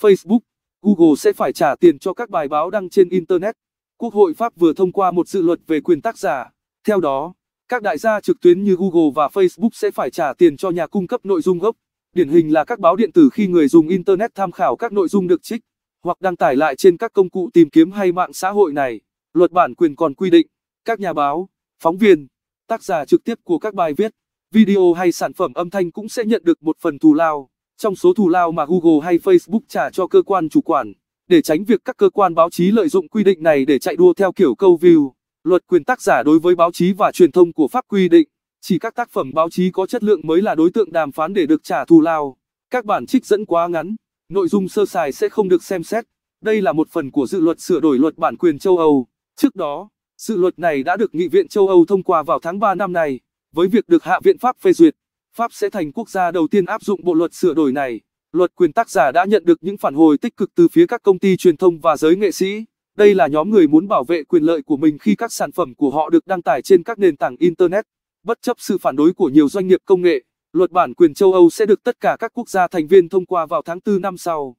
Facebook, Google sẽ phải trả tiền cho các bài báo đăng trên Internet. Quốc hội Pháp vừa thông qua một dự luật về quyền tác giả. Theo đó, các đại gia trực tuyến như Google và Facebook sẽ phải trả tiền cho nhà cung cấp nội dung gốc. Điển hình là các báo điện tử khi người dùng Internet tham khảo các nội dung được trích hoặc đăng tải lại trên các công cụ tìm kiếm hay mạng xã hội này. Luật bản quyền còn quy định, các nhà báo, phóng viên, tác giả trực tiếp của các bài viết, video hay sản phẩm âm thanh cũng sẽ nhận được một phần thù lao trong số thù lao mà Google hay Facebook trả cho cơ quan chủ quản, để tránh việc các cơ quan báo chí lợi dụng quy định này để chạy đua theo kiểu câu view. Luật quyền tác giả đối với báo chí và truyền thông của Pháp quy định, chỉ các tác phẩm báo chí có chất lượng mới là đối tượng đàm phán để được trả thù lao. Các bản trích dẫn quá ngắn, nội dung sơ sài sẽ không được xem xét. Đây là một phần của dự luật sửa đổi luật bản quyền châu Âu. Trước đó, dự luật này đã được Nghị viện châu Âu thông qua vào tháng 3 năm nay, với việc được Hạ viện Pháp phê duyệt. Pháp sẽ thành quốc gia đầu tiên áp dụng bộ luật sửa đổi này. Luật quyền tác giả đã nhận được những phản hồi tích cực từ phía các công ty truyền thông và giới nghệ sĩ. Đây là nhóm người muốn bảo vệ quyền lợi của mình khi các sản phẩm của họ được đăng tải trên các nền tảng Internet. Bất chấp sự phản đối của nhiều doanh nghiệp công nghệ, luật bản quyền châu Âu sẽ được tất cả các quốc gia thành viên thông qua vào tháng 4 năm sau.